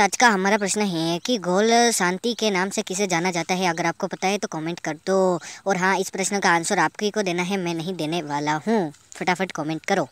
आज का हमारा प्रश्न है कि गोल शांति के नाम से किसे जाना जाता है अगर आपको पता है तो कमेंट कर दो और हाँ इस प्रश्न का आंसर आपको ही को देना है मैं नहीं देने वाला हूँ फटाफट कमेंट करो